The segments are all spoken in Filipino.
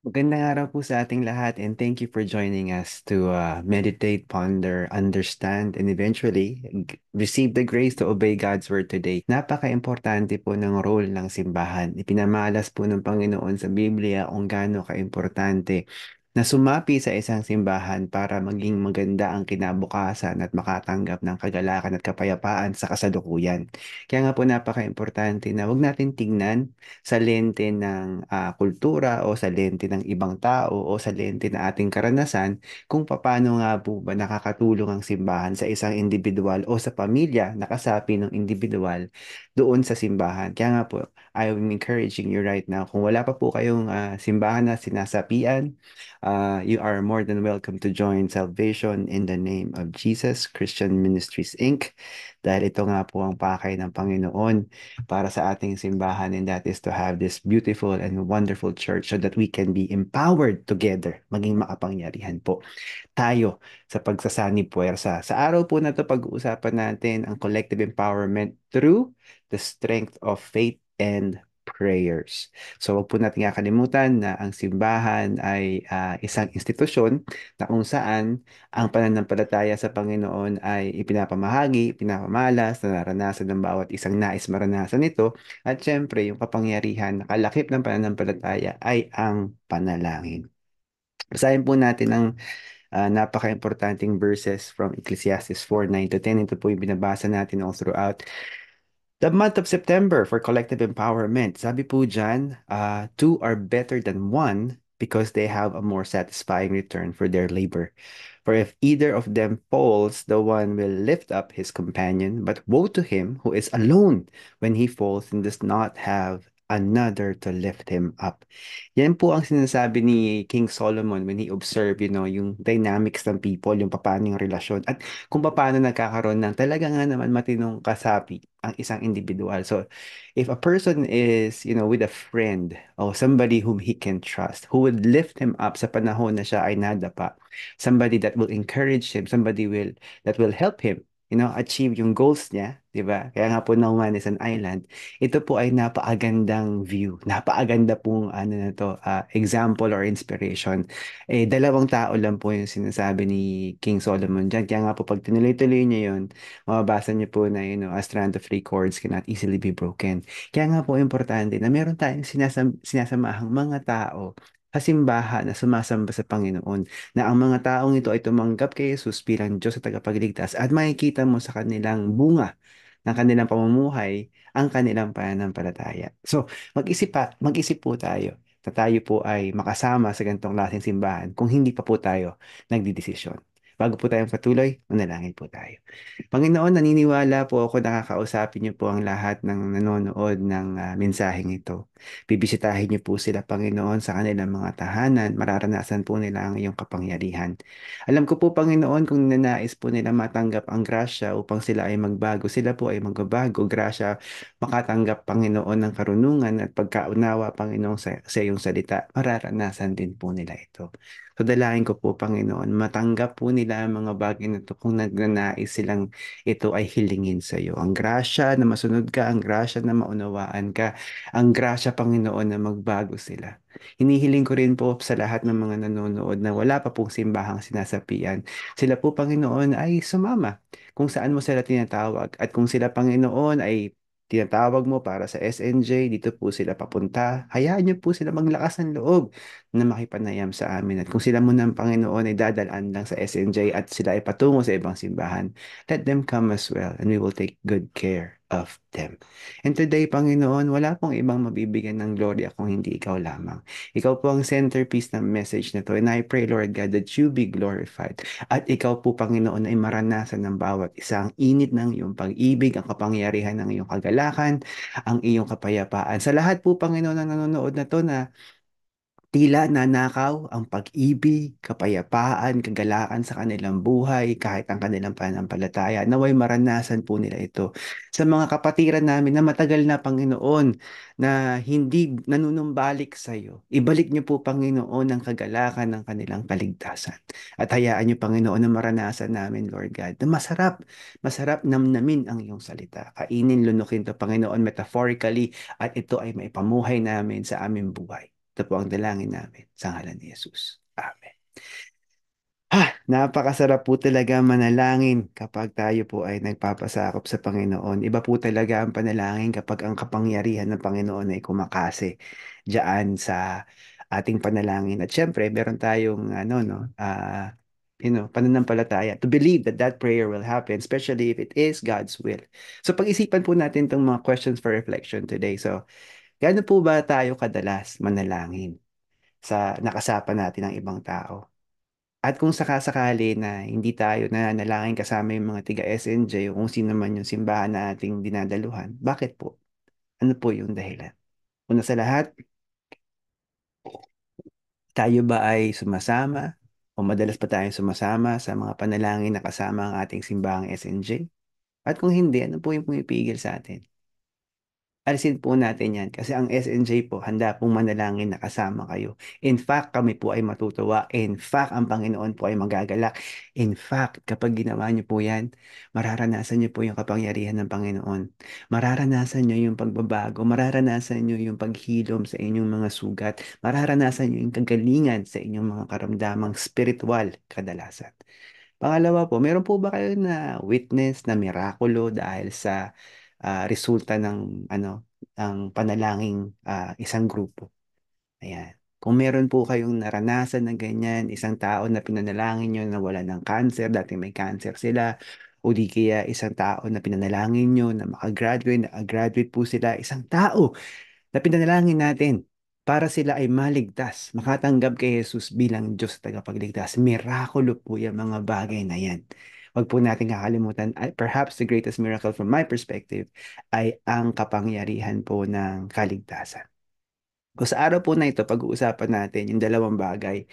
Magandang araw po sa ating lahat and thank you for joining us to uh, meditate, ponder, understand, and eventually receive the grace to obey God's word today. Napaka-importante po ng role ng simbahan. Ipinamalas po ng Panginoon sa Biblia kung gaano ka-importante na sumapi sa isang simbahan para maging maganda ang kinabukasan at makatanggap ng kagalakan at kapayapaan sa kasalukuyan. Kaya nga po napaka-importante na wag natin tingnan sa lente ng uh, kultura o sa lente ng ibang tao o sa lente ng ating karanasan kung paano nga po ba nakakatulong ang simbahan sa isang individual o sa pamilya na kasapi ng individual doon sa simbahan. Kaya nga po, I'm encouraging you right now. Kung wala pa po kayong uh, simbahan na sinasapian, uh, you are more than welcome to join Salvation in the Name of Jesus Christian Ministries Inc dahil ito nga po ang pakay ng Panginoon para sa ating simbahan and that is to have this beautiful and wonderful church so that we can be empowered together, maging makapangyarihan po tayo sa pagsasani puwersa. Sa araw po na to pag-uusapan natin ang collective empowerment through the strength of faith and prayers. So huwag po natin kakalimutan na ang simbahan ay uh, isang institusyon na kung saan ang pananampalataya sa Panginoon ay ipinapamahagi, ipinapamalas, na naranasan ng bawat isang nais maranasan nito. At syempre, yung kapangyarihan na kalakip ng pananampalataya ay ang panalangin. Basahin po natin ang uh, ah, napaka-importanting verses from Ecclesiastes 4, 9 to 10. Ito po yung binabasa natin all throughout The month of September for collective empowerment, sabi po dyan, uh, two are better than one because they have a more satisfying return for their labor. For if either of them falls, the one will lift up his companion, but woe to him who is alone when he falls and does not have another to lift him up. Yan po ang sinasabi ni King Solomon when he observed, you know, yung dynamics ng people, yung paano yung relasyon, at kung paano nagkakaroon ng talaga nga naman matinong kasapi ang isang individual. So, if a person is, you know, with a friend or somebody whom he can trust, who would lift him up sa panahon na siya ay nada pa, somebody that will encourage him, somebody will that will help him you know, achieve yung goals niya, 'di ba? Kaya nga po na is an island. Ito po ay napaagandang view, napaaganda pong ano na to, uh, example or inspiration. Eh dalawang tao lang po yung sinasabi ni King Solomon diyan. Kaya nga po pag tinuloy-tuloy niyo 'yon, mababasa niyo po na you know, a strand of cords cannot easily be broken. Kaya nga po importante na meron tayong sinasam- sinasamahang mga tao sa kasimbahan na sumasamba sa Panginoon na ang mga taong ito ay tumanggap kay Jesus bilang Diyos at tagapagligtas at makikita mo sa kanilang bunga ng kanilang pamumuhay ang kanilang pananampalataya. So, mag-isip, pa, mag-isip po tayo na tayo po ay makasama sa ganitong klaseng simbahan kung hindi pa po tayo nagdidesisyon. Bago po tayong patuloy, manalangin po tayo. Panginoon, naniniwala po ako nakakausapin niyo po ang lahat ng nanonood ng uh, mensaheng ito. Bibisitahin niyo po sila, Panginoon, sa kanilang mga tahanan. Mararanasan po nila ang iyong kapangyarihan. Alam ko po, Panginoon, kung nanais po nila matanggap ang grasya upang sila ay magbago, sila po ay magbabago. Grasya, makatanggap, Panginoon, ng karunungan at pagkaunawa, Panginoon, sa, sa iyong salita. Mararanasan din po nila ito. So dalahin ko po, Panginoon, matanggap po nila ang mga bagay na ito kung nagnanais silang ito ay hilingin sa iyo. Ang grasya na masunod ka, ang grasya na maunawaan ka, ang grasya, Panginoon, na magbago sila. Hinihiling ko rin po sa lahat ng mga nanonood na wala pa pong simbahang sinasapian. Sila po, Panginoon, ay sumama kung saan mo sila tinatawag at kung sila, Panginoon, ay tinatawag mo para sa SNJ, dito po sila papunta. Hayaan niyo po sila maglakas ng loob na makipanayam sa amin. At kung sila muna ng Panginoon ay dadalaan lang sa SNJ at sila ay patungo sa ibang simbahan, let them come as well and we will take good care of them. And today, Panginoon, wala pong ibang mabibigyan ng glory kung hindi ikaw lamang. Ikaw po ang centerpiece ng message na to. And I pray, Lord God, that you be glorified. At ikaw po, Panginoon, ay maranasan ng bawat isang init ng iyong pag-ibig, ang kapangyarihan ng iyong kagalakan, ang iyong kapayapaan. Sa lahat po, Panginoon, na nanonood na to na Tila nanakaw ang pag-ibig, kapayapaan, kagalakan sa kanilang buhay, kahit ang kanilang pananampalataya. Naway maranasan po nila ito. Sa mga kapatiran namin na matagal na Panginoon na hindi nanunumbalik sa iyo, ibalik niyo po Panginoon ang kagalakan ng kanilang kaligtasan. At hayaan niyo Panginoon na maranasan namin, Lord God, na masarap, masarap namnamin ang iyong salita. Kainin, lunukin to Panginoon metaphorically at ito ay maipamuhay namin sa aming buhay. Ito po ang dalangin namin sa ngalan ni Jesus. Amen. Ah, napakasarap po talaga manalangin kapag tayo po ay nagpapasakop sa Panginoon. Iba po talaga ang panalangin kapag ang kapangyarihan ng Panginoon ay kumakase diyan sa ating panalangin. At syempre, meron tayong ano no, uh, you know, pananampalataya to believe that that prayer will happen, especially if it is God's will. So pag-isipan po natin itong mga questions for reflection today. So Gaano po ba tayo kadalas manalangin sa nakasapa natin ng ibang tao? At kung sakasakali na hindi tayo nananalangin kasama yung mga tiga-SNJ o kung sino man yung simbahan na ating dinadaluhan, bakit po? Ano po yung dahilan? Una sa lahat, tayo ba ay sumasama o madalas pa tayong sumasama sa mga panalangin na kasama ang ating simbahang SNJ? At kung hindi, ano po yung pumipigil sa atin? alisin po natin yan kasi ang SNJ po handa pong manalangin na kasama kayo. In fact, kami po ay matutuwa. In fact, ang Panginoon po ay magagalak. In fact, kapag ginawa niyo po yan, mararanasan niyo po yung kapangyarihan ng Panginoon. Mararanasan niyo yung pagbabago. Mararanasan niyo yung paghilom sa inyong mga sugat. Mararanasan niyo yung kagalingan sa inyong mga karamdamang spiritual kadalasan. Pangalawa po, meron po ba kayo na witness na mirakulo dahil sa uh, resulta ng ano ang panalangin uh, isang grupo. Ayan. Kung meron po kayong naranasan ng ganyan, isang tao na pinanalangin nyo na wala ng cancer, dati may cancer sila, o di kaya isang tao na pinanalangin nyo na makagraduate, na-graduate po sila, isang tao na pinanalangin natin para sila ay maligtas, makatanggap kay Jesus bilang Diyos tagapagligtas. Mirakulo po yung mga bagay na yan wag po natin kakalimutan, perhaps the greatest miracle from my perspective ay ang kapangyarihan po ng kaligtasan. O sa araw po na ito, pag-uusapan natin yung dalawang bagay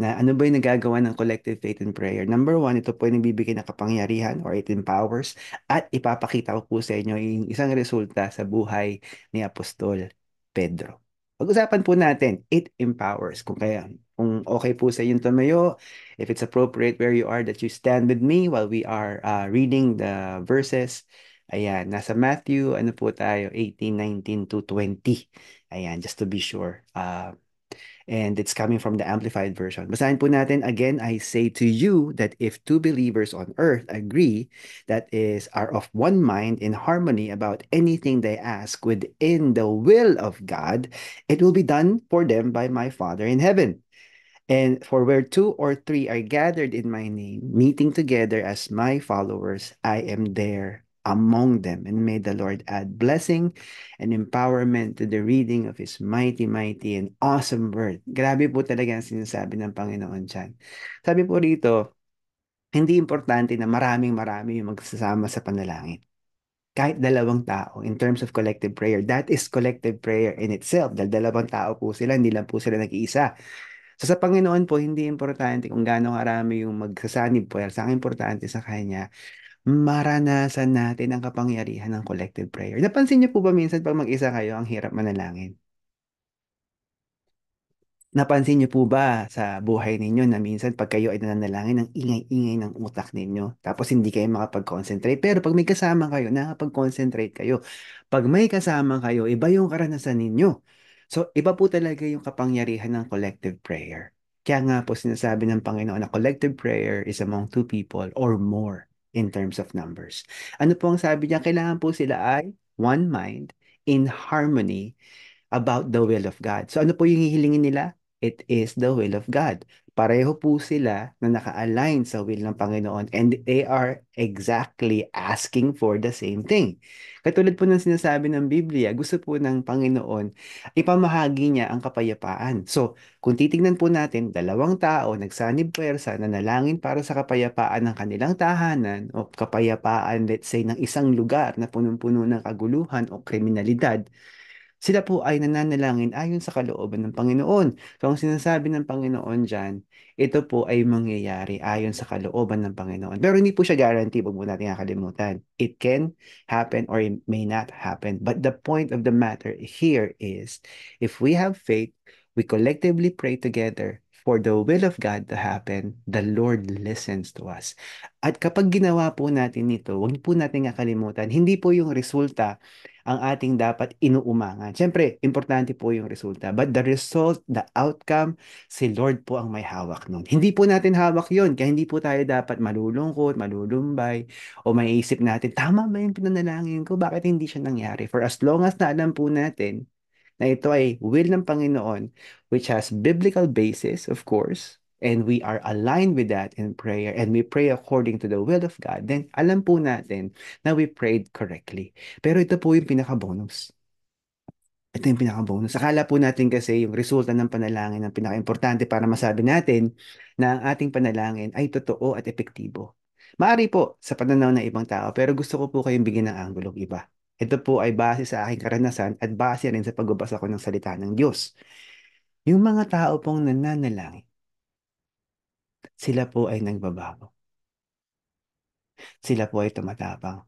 na ano ba yung nagagawa ng collective faith and prayer. Number one, ito po yung nagbibigay na kapangyarihan or it empowers at ipapakita ko po sa inyo yung isang resulta sa buhay ni Apostol Pedro. Pag-usapan po natin, it empowers. Kung kaya kung okay po sa inyong tumayo, if it's appropriate where you are that you stand with me while we are uh, reading the verses. Ayan, nasa Matthew, ano po tayo, 18, 19 to 20. Ayan, just to be sure. Uh, and it's coming from the Amplified Version. Basahin po natin, again, I say to you that if two believers on earth agree, that is, are of one mind in harmony about anything they ask within the will of God, it will be done for them by my Father in heaven. And for where two or three are gathered in my name, meeting together as my followers, I am there among them. And may the Lord add blessing and empowerment to the reading of His mighty, mighty, and awesome word. Grabe po talaga ang sinasabi ng Panginoon dyan. Sabi po rito, hindi importante na maraming marami yung magsasama sa panalangin. Kahit dalawang tao in terms of collective prayer, that is collective prayer in itself. Dahil dalawang tao po sila, hindi lang po sila nag-iisa. So sa Panginoon po, hindi importante kung gaano karami yung magsasanib po. Sa akin importante sa Kanya, maranasan natin ang kapangyarihan ng collective prayer. Napansin niyo po ba minsan pag mag-isa kayo, ang hirap manalangin? Napansin niyo po ba sa buhay ninyo na minsan pag kayo ay nananalangin, ang ingay-ingay ng utak ninyo, tapos hindi kayo makapag-concentrate. Pero pag may kasama kayo, nakapag-concentrate kayo. Pag may kasama kayo, iba yung karanasan ninyo. So, iba po talaga yung kapangyarihan ng collective prayer. Kaya nga po sinasabi ng Panginoon na collective prayer is among two people or more in terms of numbers. Ano po ang sabi niya? Kailangan po sila ay one mind in harmony about the will of God. So ano po yung hihilingin nila? It is the will of God. Pareho po sila na naka-align sa will ng Panginoon and they are exactly asking for the same thing. Katulad po ng sinasabi ng Biblia, gusto po ng Panginoon, ipamahagi niya ang kapayapaan. So, kung titingnan po natin, dalawang tao nagsanib pwersa na nalangin para sa kapayapaan ng kanilang tahanan o kapayapaan, let's say, ng isang lugar na punong-puno ng kaguluhan o kriminalidad, sila po ay nananalangin ayon sa kalooban ng Panginoon. So ang sinasabi ng Panginoon dyan, ito po ay mangyayari ayon sa kalooban ng Panginoon. Pero hindi po siya guarantee, huwag mo natin nakalimutan. It can happen or it may not happen. But the point of the matter here is, if we have faith, we collectively pray together, for the will of God to happen, the Lord listens to us. At kapag ginawa po natin ito, huwag po natin nakalimutan, hindi po yung resulta ang ating dapat inuumangan. Siyempre, importante po yung resulta. But the result, the outcome, si Lord po ang may hawak nun. Hindi po natin hawak yon kaya hindi po tayo dapat malulungkot, malulumbay, o maiisip natin, tama ba yung pinanalangin ko? Bakit hindi siya nangyari? For as long as na alam po natin na ito ay will ng Panginoon which has biblical basis, of course, and we are aligned with that in prayer and we pray according to the will of God, then alam po natin na we prayed correctly. Pero ito po yung pinaka-bonus. Ito yung pinaka-bonus. Akala po natin kasi yung resulta ng panalangin ang pinaka-importante para masabi natin na ang ating panalangin ay totoo at epektibo. Maari po sa pananaw ng ibang tao, pero gusto ko po kayong bigyan ng anggulong iba. Ito po ay base sa aking karanasan at base rin sa pagbabasa ko ng salita ng Diyos. Yung mga tao pong nananalangin, sila po ay nagbabago. Sila po ay tumatapang.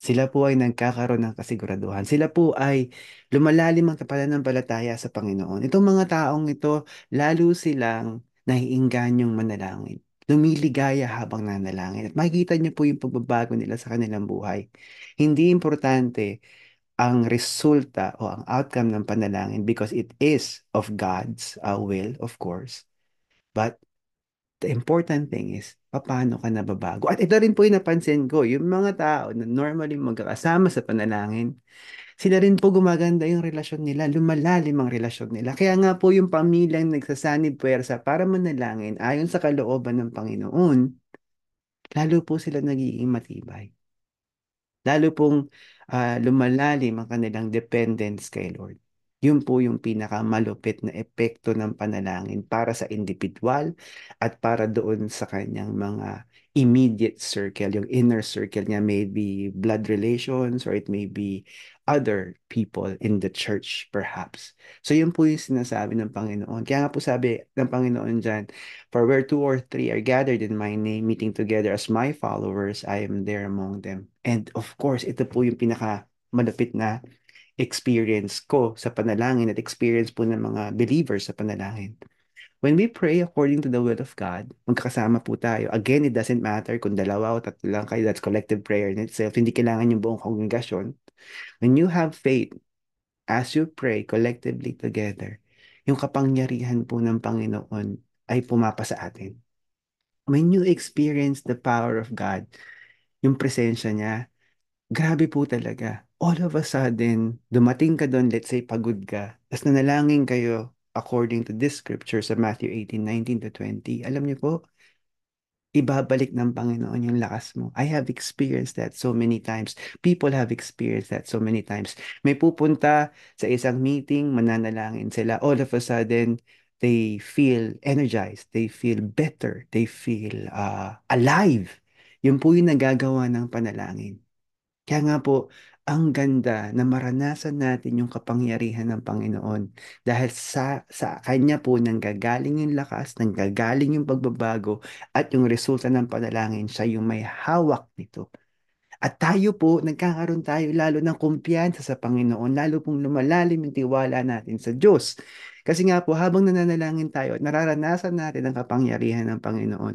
Sila po ay nagkakaroon ng kasiguraduhan. Sila po ay lumalalim ang kapalanampalataya sa Panginoon. Itong mga taong ito, lalo silang naiingganyong manalangin lumiligaya habang nanalangin. At makikita niyo po yung pagbabago nila sa kanilang buhay. Hindi importante ang resulta o ang outcome ng panalangin because it is of God's uh, will, of course. But the important thing is, paano ka nababago? At ito rin po yung napansin ko, yung mga tao na normally magkakasama sa panalangin, sila rin po gumaganda yung relasyon nila, lumalalim ang relasyon nila. Kaya nga po yung pamilya pamilyang nagsasanib puwersa para manalangin ayon sa kalooban ng Panginoon, lalo po sila nagiging matibay. Lalo pong uh, lumalalim ang kanilang dependence kay Lord. Yun po yung pinakamalupit na epekto ng panalangin para sa individual at para doon sa kanyang mga immediate circle, yung inner circle niya may be blood relations or it may be other people in the church perhaps. So yun po yung sinasabi ng Panginoon. Kaya nga po sabi ng Panginoon dyan, For where two or three are gathered in my name, meeting together as my followers, I am there among them. And of course, ito po yung pinaka malapit na experience ko sa panalangin at experience po ng mga believers sa panalangin When we pray according to the will of God, magkakasama po tayo. Again, it doesn't matter kung dalawa o tatlo lang kayo. That's collective prayer in itself. Hindi kailangan yung buong congregation. When you have faith, as you pray collectively together, yung kapangyarihan po ng Panginoon ay pumapa sa atin. When you experience the power of God, yung presensya niya, grabe po talaga. All of a sudden, dumating ka doon, let's say pagod ka, tapos nanalangin kayo, according to this scripture sa Matthew 18:19 to 20, alam niyo po, ibabalik ng Panginoon yung lakas mo. I have experienced that so many times. People have experienced that so many times. May pupunta sa isang meeting, mananalangin sila. All of a sudden, they feel energized. They feel better. They feel uh, alive. Yun po yung nagagawa ng panalangin. Kaya nga po, ang ganda na maranasan natin yung kapangyarihan ng Panginoon dahil sa sa kanya po nanggagaling yung lakas, nanggagaling yung pagbabago at yung resulta ng panalangin siya yung may hawak nito. At tayo po, nagkakaroon tayo lalo ng kumpiyansa sa Panginoon, lalo pong lumalalim yung tiwala natin sa Diyos. Kasi nga po, habang nananalangin tayo at nararanasan natin ang kapangyarihan ng Panginoon,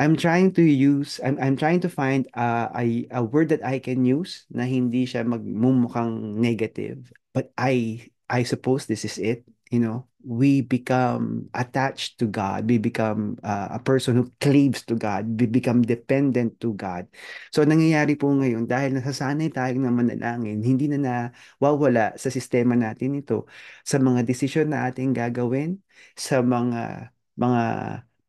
I'm trying to use I'm I'm trying to find a a a word that I can use na hindi siya magmumukhang negative. But I I suppose this is it, you know. We become attached to God. We become uh, a person who cleaves to God. We become dependent to God. So nangyayari po ngayon dahil nasasanay tayong na manalangin, hindi na nawawala sa sistema natin ito sa mga desisyon na ating gagawin, sa mga mga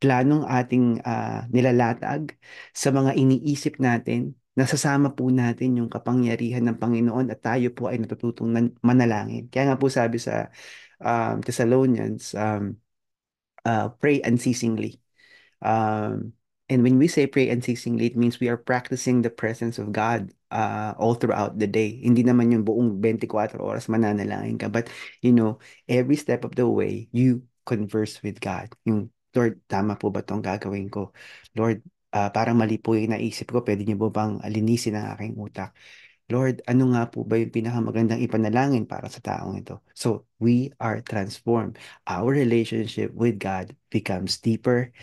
planong ating uh, nilalatag sa mga iniisip natin, nasasama po natin yung kapangyarihan ng Panginoon at tayo po ay natututong manalangin. Kaya nga po sabi sa um, Thessalonians, um, uh, pray unceasingly. Um, and when we say pray unceasingly, it means we are practicing the presence of God uh, all throughout the day. Hindi naman yung buong 24 oras mananalangin ka. But, you know, every step of the way, you converse with God. Yung Lord, tama po ba itong gagawin ko? Lord, uh, parang mali po yung naisip ko, pwede niyo po bang alinisin ang aking utak? Lord, ano nga po ba yung pinakamagandang ipanalangin para sa taong ito? So, we are transformed. Our relationship with God becomes deeper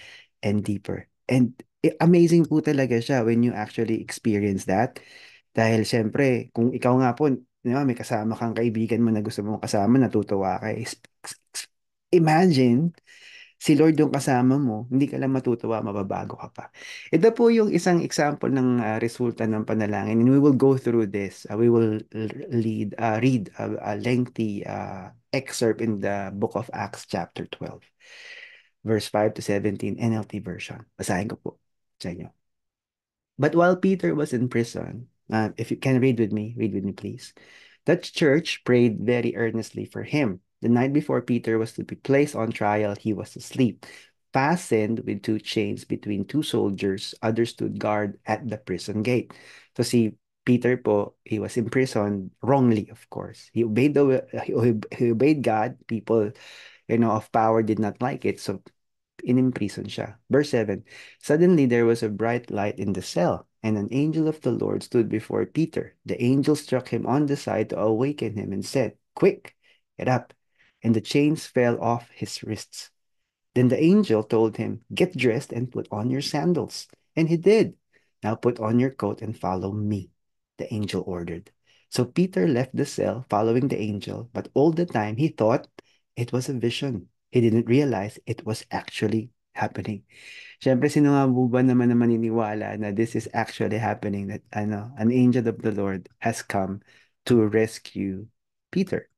and deeper. And eh, amazing po talaga siya when you actually experience that. Dahil siyempre, kung ikaw nga po, di ba, may kasama kang kaibigan mo na gusto mong kasama, natutuwa ka. Imagine si Lord yung kasama mo, hindi ka lang matutuwa, mababago ka pa. Ito po yung isang example ng uh, resulta ng panalangin. And we will go through this. Uh, we will lead, uh, read a, a lengthy uh, excerpt in the book of Acts chapter 12, verse 5 to 17 NLT version. Basahin ko po sa inyo. But while Peter was in prison, uh, if you can read with me, read with me please. That church prayed very earnestly for him The night before Peter was to be placed on trial, he was asleep, fastened with two chains between two soldiers. Others stood guard at the prison gate. So see Peter po, he was imprisoned wrongly, of course. He obeyed the he obeyed God. People, you know, of power did not like it. So in-imprison siya. Verse 7, Suddenly there was a bright light in the cell, and an angel of the Lord stood before Peter. The angel struck him on the side to awaken him and said, Quick, get up and the chains fell off his wrists. Then the angel told him, Get dressed and put on your sandals. And he did. Now put on your coat and follow me, the angel ordered. So Peter left the cell following the angel, but all the time he thought it was a vision. He didn't realize it was actually happening. Siyempre, sino nga naman na maniniwala na this is actually happening, that ano, an angel of the Lord has come to rescue Peter.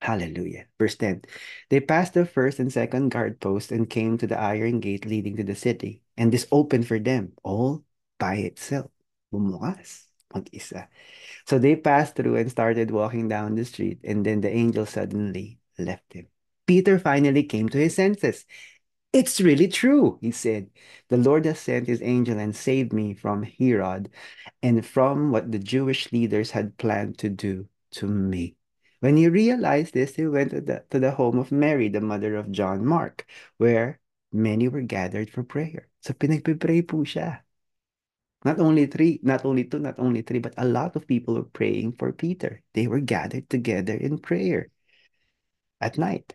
Hallelujah. Verse 10. They passed the first and second guard post and came to the iron gate leading to the city. And this opened for them all by itself. Bumukas. Mag-isa. So they passed through and started walking down the street. And then the angel suddenly left him. Peter finally came to his senses. It's really true, he said. The Lord has sent his angel and saved me from Herod and from what the Jewish leaders had planned to do to me. When he realized this, he went to the, to the home of Mary, the mother of John Mark, where many were gathered for prayer. So pinagpipray po siya. Not only three, not only two, not only three, but a lot of people were praying for Peter. They were gathered together in prayer at night.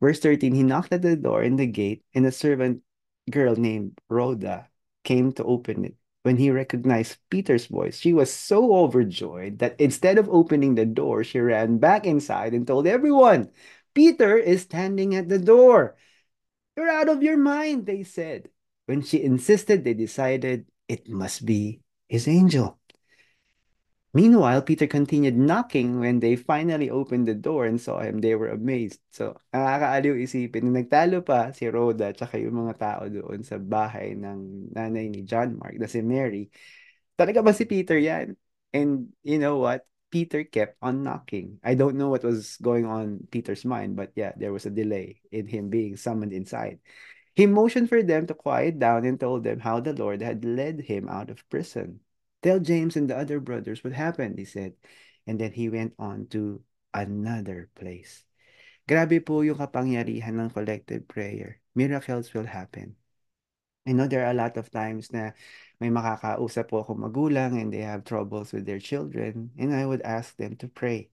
Verse 13, he knocked at the door in the gate, and a servant girl named Rhoda came to open it. When he recognized Peter's voice, she was so overjoyed that instead of opening the door, she ran back inside and told everyone, Peter is standing at the door. You're out of your mind, they said. When she insisted, they decided it must be his angel. Meanwhile, Peter continued knocking when they finally opened the door and saw him. They were amazed. So, nakakaaliw isipin na nagtalo pa si Rhoda at yung mga tao doon sa bahay ng nanay ni John Mark na si Mary. Talaga ba si Peter yan? And you know what? Peter kept on knocking. I don't know what was going on Peter's mind, but yeah, there was a delay in him being summoned inside. He motioned for them to quiet down and told them how the Lord had led him out of prison. Tell James and the other brothers what happened, he said. And then he went on to another place. Grabe po yung kapangyarihan ng collective prayer. Miracles will happen. I know there are a lot of times na may makakausap po akong magulang and they have troubles with their children and I would ask them to pray.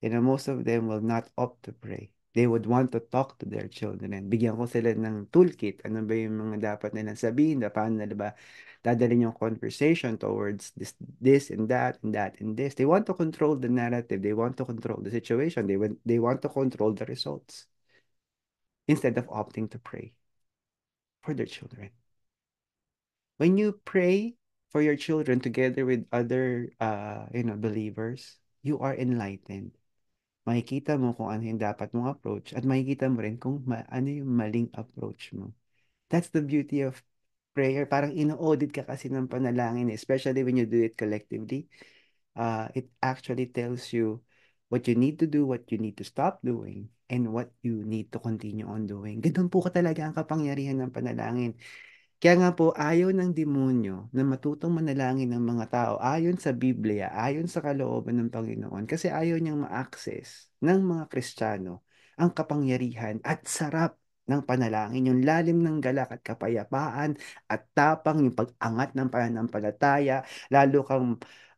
You know, most of them will not opt to pray. they would want to talk to their children. Bigyan ko sila ng toolkit. Ano ba yung mga dapat nilang sabihin? Na paano ba dadalhin yung conversation towards this, this and that and that and this. They want to control the narrative. They want to control the situation. They, they want to control the results instead of opting to pray for their children. When you pray for your children together with other uh, you know believers, you are enlightened makikita mo kung ano yung dapat mong approach at makikita mo rin kung ma- ano yung maling approach mo. That's the beauty of prayer. Parang ino-audit ka kasi ng panalangin, especially when you do it collectively. Uh, it actually tells you what you need to do, what you need to stop doing, and what you need to continue on doing. Ganun po ka talaga ang kapangyarihan ng panalangin. Kaya nga po, ayaw ng demonyo na matutong manalangin ng mga tao ayon sa Biblia, ayon sa kalooban ng Panginoon kasi ayaw niyang ma-access ng mga Kristiyano ang kapangyarihan at sarap ng panalangin, yung lalim ng galak at kapayapaan at tapang yung pag-angat ng pananampalataya, lalo kang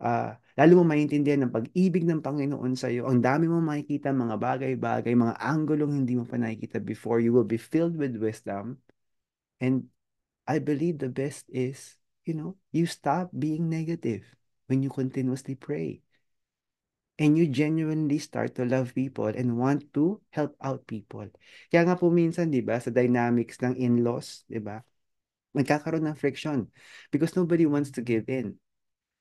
uh, lalo mo maintindihan ang pag-ibig ng Panginoon sa iyo. Ang dami mo makikita mga bagay-bagay, mga anggulong hindi mo pa nakikita before. You will be filled with wisdom and I believe the best is, you know, you stop being negative when you continuously pray. And you genuinely start to love people and want to help out people. Kaya nga po minsan, di ba, sa dynamics ng in-laws, di ba, magkakaroon ng friction because nobody wants to give in.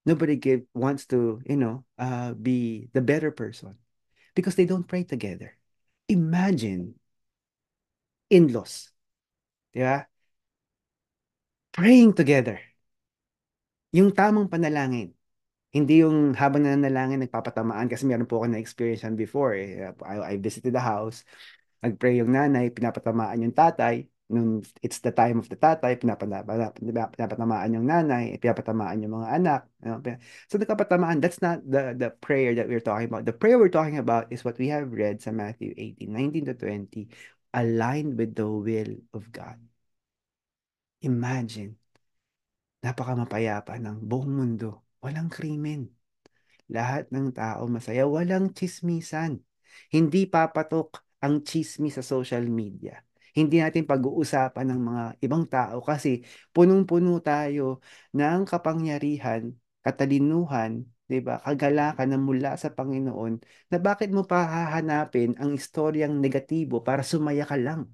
Nobody give, wants to, you know, uh, be the better person because they don't pray together. Imagine in-laws. Di ba? praying together. Yung tamang panalangin. Hindi yung habang nanalangin, nagpapatamaan. Kasi meron po ako na-experience yan before. Eh. I, I visited the house. Nagpray yung nanay, pinapatamaan yung tatay. Nung it's the time of the tatay, pinapatamaan, pinapatamaan yung nanay, pinapatamaan yung mga anak. You know? So nagpapatamaan, that's not the, the prayer that we're talking about. The prayer we're talking about is what we have read sa Matthew 18, 19 to 20, aligned with the will of God. Imagine, napaka mapayapa ng buong mundo. Walang krimen. Lahat ng tao masaya. Walang chismisan. Hindi papatok ang chismis sa social media. Hindi natin pag-uusapan ng mga ibang tao kasi punong-puno tayo ng kapangyarihan, katalinuhan, 'di ba? Kagalakan na mula sa Panginoon na bakit mo pa hahanapin ang istoryang negatibo para sumaya ka lang?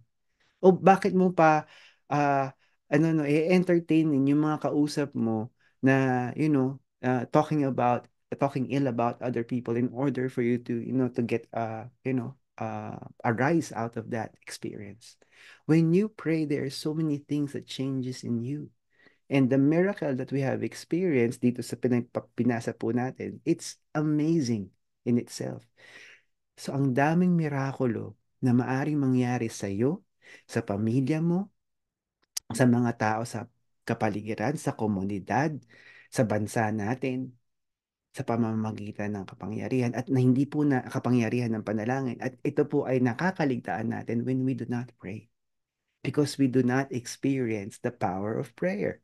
O bakit mo pa uh, ano no, i-entertaining yung mga kausap mo na, you know, uh, talking about talking ill about other people in order for you to, you know, to get uh, you know, uh, a rise out of that experience. When you pray, there are so many things that changes in you. And the miracle that we have experienced dito sa pinasa po natin, it's amazing in itself. So ang daming mirakulo na maaring mangyari sa iyo, sa pamilya mo, sa mga tao sa kapaligiran, sa komunidad, sa bansa natin, sa pamamagitan ng kapangyarihan at na hindi po na kapangyarihan ng panalangin. At ito po ay nakakaligtaan natin when we do not pray. Because we do not experience the power of prayer.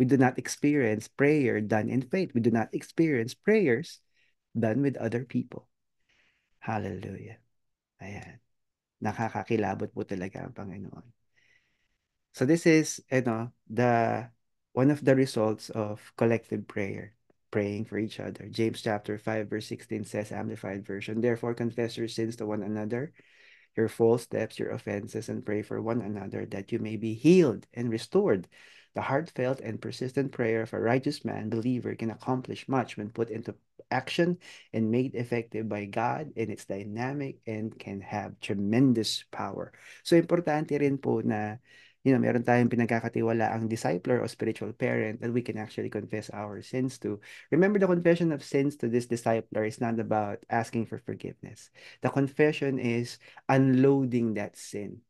We do not experience prayer done in faith. We do not experience prayers done with other people. Hallelujah. Ayan. Nakakakilabot po talaga ang Panginoon. So this is, you know, the one of the results of collective prayer, praying for each other. James chapter 5, verse 16 says, Amplified Version, Therefore confess your sins to one another, your false steps, your offenses, and pray for one another that you may be healed and restored. The heartfelt and persistent prayer of a righteous man, believer, can accomplish much when put into action and made effective by God in it's dynamic and can have tremendous power. So, importante rin po na you know, meron tayong pinagkakatiwala ang discipler or spiritual parent that we can actually confess our sins to. Remember, the confession of sins to this discipler is not about asking for forgiveness. The confession is unloading that sin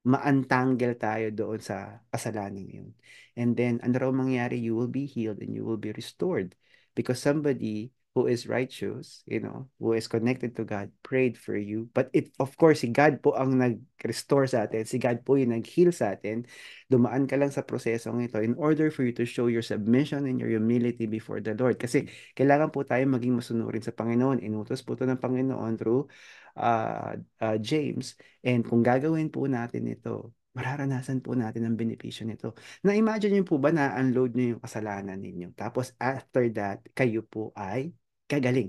Maantanggal tayo doon sa kasalanan yun. And then, ano raw mangyari, you will be healed and you will be restored because somebody who is righteous, you know, who is connected to God, prayed for you. But it, of course, si God po ang nag-restore sa atin. Si God po yung nag-heal sa atin. Dumaan ka lang sa prosesong ito in order for you to show your submission and your humility before the Lord. Kasi kailangan po tayo maging masunurin sa Panginoon. Inutos po ito ng Panginoon through uh, uh, James. And kung gagawin po natin ito, mararanasan po natin ang benepisyo nito. Na-imagine niyo po ba na unload nyo yung kasalanan ninyo? Tapos after that, kayo po ay kagaling.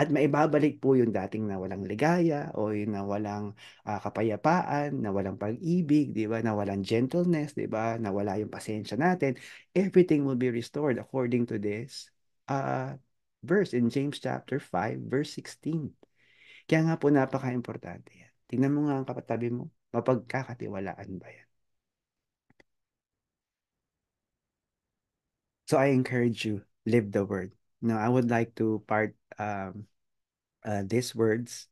At maibabalik po yung dating na walang ligaya o yung na walang uh, kapayapaan, na walang pag-ibig, di ba? Na walang gentleness, di ba? Na wala yung pasensya natin. Everything will be restored according to this uh, verse in James chapter 5 verse 16. Kaya nga po napaka-importante yan. Tingnan mo nga ang kapatabi mo, mapagkakatiwalaan ba yan? So I encourage you, live the word. Now, I would like to part um, uh, these words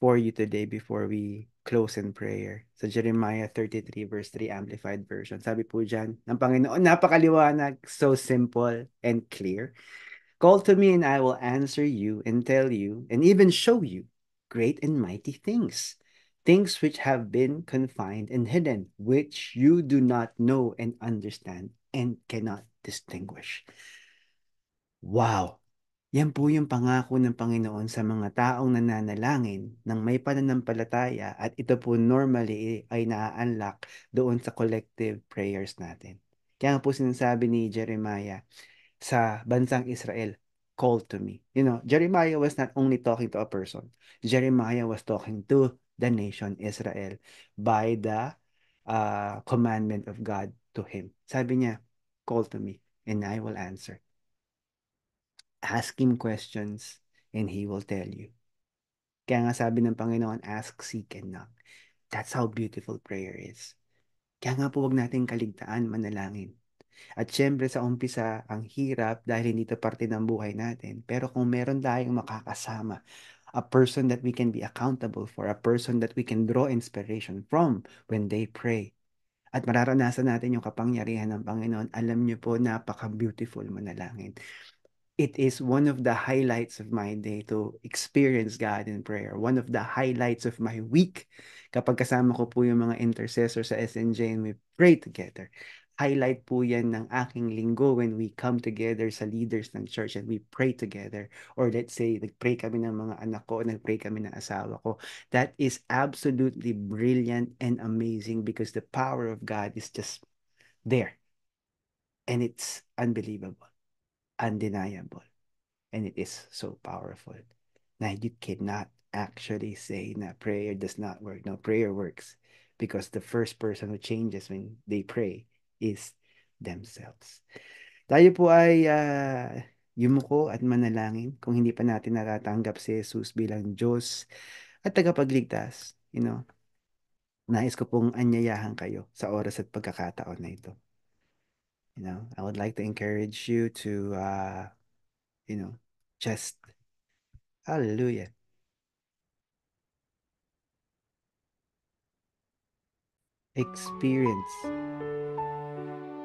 for you today before we close in prayer. Sa Jeremiah 33 verse 3 Amplified Version, sabi po dyan ng Panginoon, napakaliwanag, so simple and clear. Call to me and I will answer you and tell you and even show you great and mighty things, things which have been confined and hidden, which you do not know and understand and cannot distinguish. Wow! Yan po yung pangako ng Panginoon sa mga taong nananalangin ng may pananampalataya at ito po normally ay naa-unlock doon sa collective prayers natin. Kaya nga po sinasabi ni Jeremiah sa bansang Israel, call to me. You know, Jeremiah was not only talking to a person. Jeremiah was talking to the nation Israel by the uh, commandment of God to him. Sabi niya, call to me and I will answer. Ask Him questions and He will tell you. Kaya nga sabi ng Panginoon, ask, seek, and knock. That's how beautiful prayer is. Kaya nga po wag natin kaligtaan, manalangin. At syempre sa umpisa, ang hirap dahil hindi ito parte ng buhay natin. Pero kung meron tayong makakasama, a person that we can be accountable for, a person that we can draw inspiration from when they pray. At mararanasan natin yung kapangyarihan ng Panginoon. Alam niyo po, napaka-beautiful manalangin it is one of the highlights of my day to experience God in prayer. One of the highlights of my week kapag kasama ko po yung mga intercessor sa SNJ and we pray together. Highlight po yan ng aking linggo when we come together sa leaders ng church and we pray together. Or let's say, nagpray kami ng mga anak ko, nagpray kami ng asawa ko. That is absolutely brilliant and amazing because the power of God is just there. And it's unbelievable undeniable. And it is so powerful na you cannot actually say that prayer does not work. No, prayer works because the first person who changes when they pray is themselves. Tayo po ay uh, yumuko at manalangin kung hindi pa natin natatanggap si Jesus bilang Diyos at tagapagligtas. You know, nais ko pong anyayahan kayo sa oras at pagkakataon na ito. you know i would like to encourage you to uh you know just hallelujah experience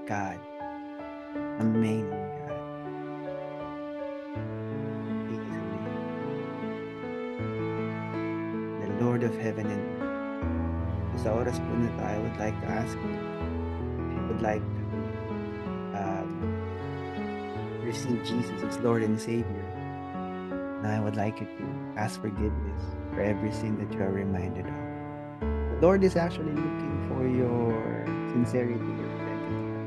god amen god the lord of heaven and earth sa oras po I would like to ask you if you would like receive Jesus as Lord and Savior, and I would like you to ask forgiveness for every sin that you are reminded of. The Lord is actually looking for your sincerity, your repentance.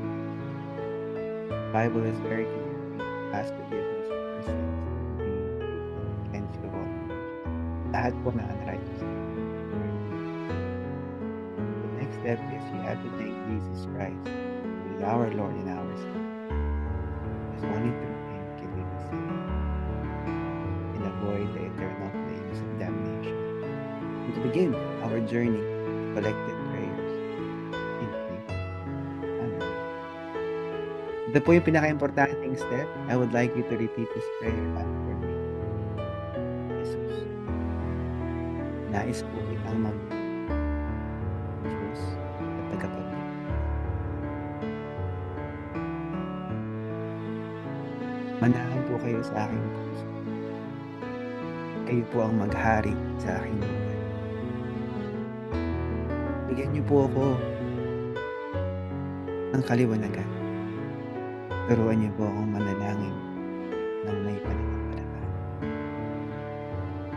The Bible is very clear. Ask forgiveness for sins. Cleanse you all unrighteousness. The next step is you have to thank Jesus Christ, who is our Lord and our solitude, and curiosity, and avoid the eternal flames of damnation. And to begin our journey, collected prayers in faith. Amen. Ito po yung pinaka-importanting step. I would like you to repeat this prayer after me. Jesus, nais po kitang mag- manahan po kayo sa aking puso. Kayo po ang maghari sa aking buhay. Bigyan niyo po ako ng kaliwanagan. Turuan niyo po akong manalangin ng may pananampalataya.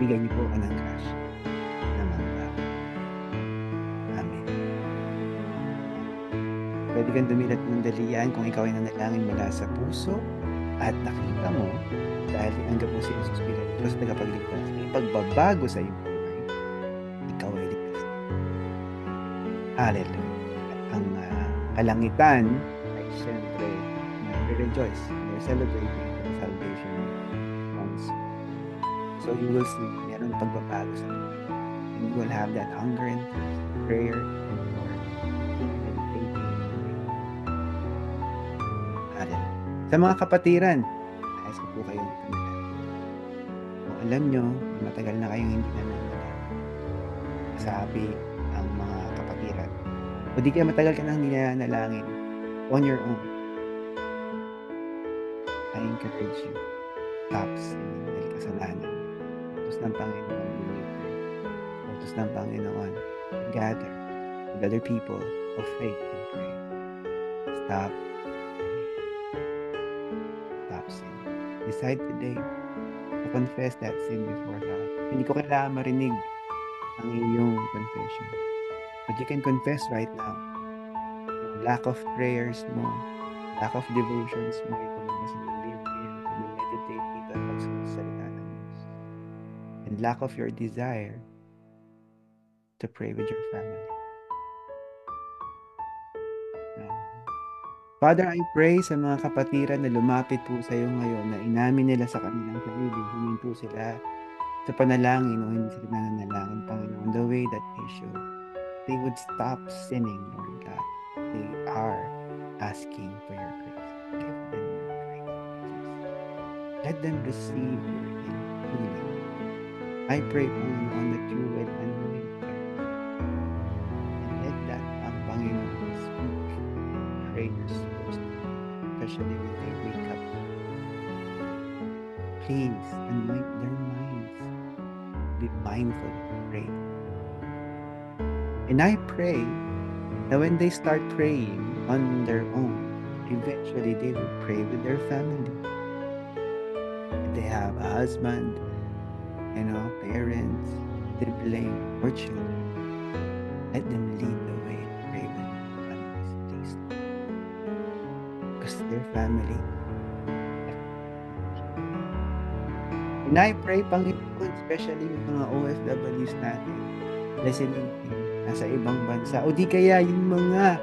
Bigyan niyo po ako ng grasya na magbago. Amen. Pwede kang dumilat ng dalian kung ikaw ay nanalangin mula sa puso at nakita mo, dahil tinanggap mo si Jesus bilang Diyos tagapagligtas, may pagbabago sa iyong buhay, ikaw ay ligtas. Hallelujah. ang uh, kalangitan ay siyempre rejoice. They're celebrating the salvation comes. So you will see, meron pagbabago sa iyo. And you will have that hunger and prayer, Sa mga kapatiran, ayos ko po kayong tumalan. Kung alam nyo, matagal na kayong hindi na namalan. Sabi ang mga kapatiran. O di kaya matagal ka nang ninanalangin on your own. I encourage you. Taps, dahil kasalanan. Utos ng Panginoon, deliver. Utos ng Panginoon, gather with other people of faith and pray. Stop decide today to confess that sin before God. Hindi ko kailangan marinig ang iyong confession. But you can confess right now. Lack of prayers mo, lack of devotions mo, ipalabas mo ng Biblia, meditate dito at pagsalita ng Diyos. And lack of your desire to pray with your family. Father, I pray sa mga kapatiran na lumapit po sa iyo ngayon na inamin nila sa kanilang sarili. Humin po sila sa panalangin o hindi sila nananalangin, Panginoon, the way that they should. They would stop sinning, Lord God. They are asking for your grace. Give them your grace. Let them receive your healing. I pray, Panginoon, that you would anoint especially when they wake up. Please anoint their minds. Be mindful and pray. And I pray that when they start praying on their own, eventually they will pray with their family. If they have a husband, you know, parents, siblings, or children, let them lead them. family. And I pray, Panginoon, especially yung mga OFWs natin, listening in, nasa ibang bansa, o di kaya yung mga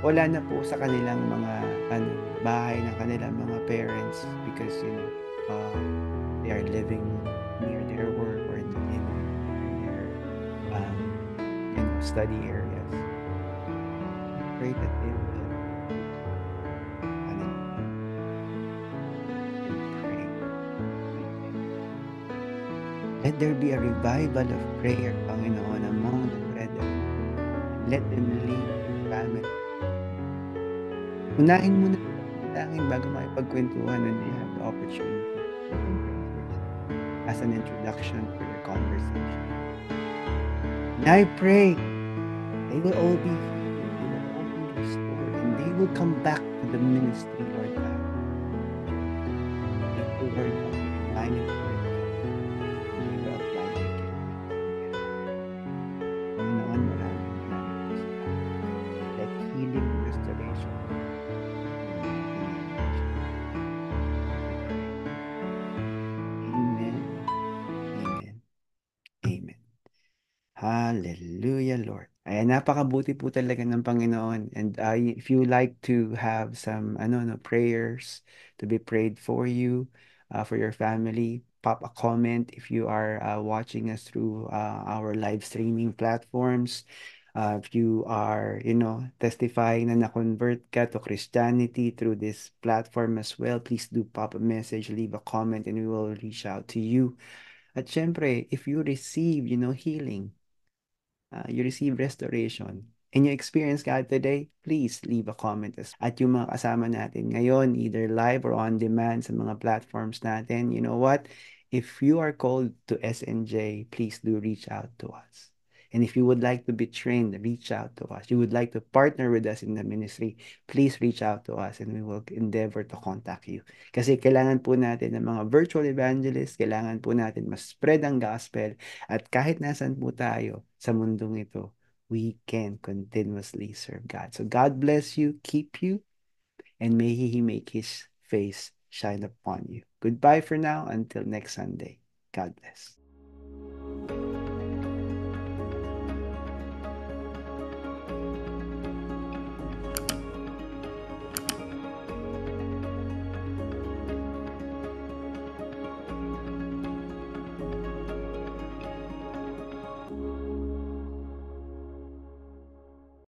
wala na po sa kanilang mga ano, bahay ng kanilang mga parents because, you know, uh, they are living near their work or in, in their um, you know, study areas. Pray that there be a revival of prayer, Panginoon, among the brethren. Let them lead the family. Unahin muna dalangin bago makipagkwentuhan and you have the opportunity as an introduction for your conversation. And I pray they will all be healed, they will all be restored, and they will come back to the ministry, Lord God. napakabuti po talaga ng Panginoon. And uh, if you like to have some ano, no, prayers to be prayed for you, uh, for your family, pop a comment if you are uh, watching us through uh, our live streaming platforms. Uh, if you are, you know, testifying na na-convert ka to Christianity through this platform as well, please do pop a message, leave a comment, and we will reach out to you. At syempre, if you receive, you know, healing, Uh, you receive restoration. And your experience God today, please leave a comment. At yung mga kasama natin ngayon, either live or on demand sa mga platforms natin, you know what? If you are called to SNJ, please do reach out to us. And if you would like to be trained, reach out to us. you would like to partner with us in the ministry, please reach out to us and we will endeavor to contact you. Kasi kailangan po natin ng mga virtual evangelists, kailangan po natin mas spread ang gospel at kahit nasan po tayo sa mundong ito, we can continuously serve God. So God bless you, keep you, and may He make His face shine upon you. Goodbye for now. Until next Sunday. God bless.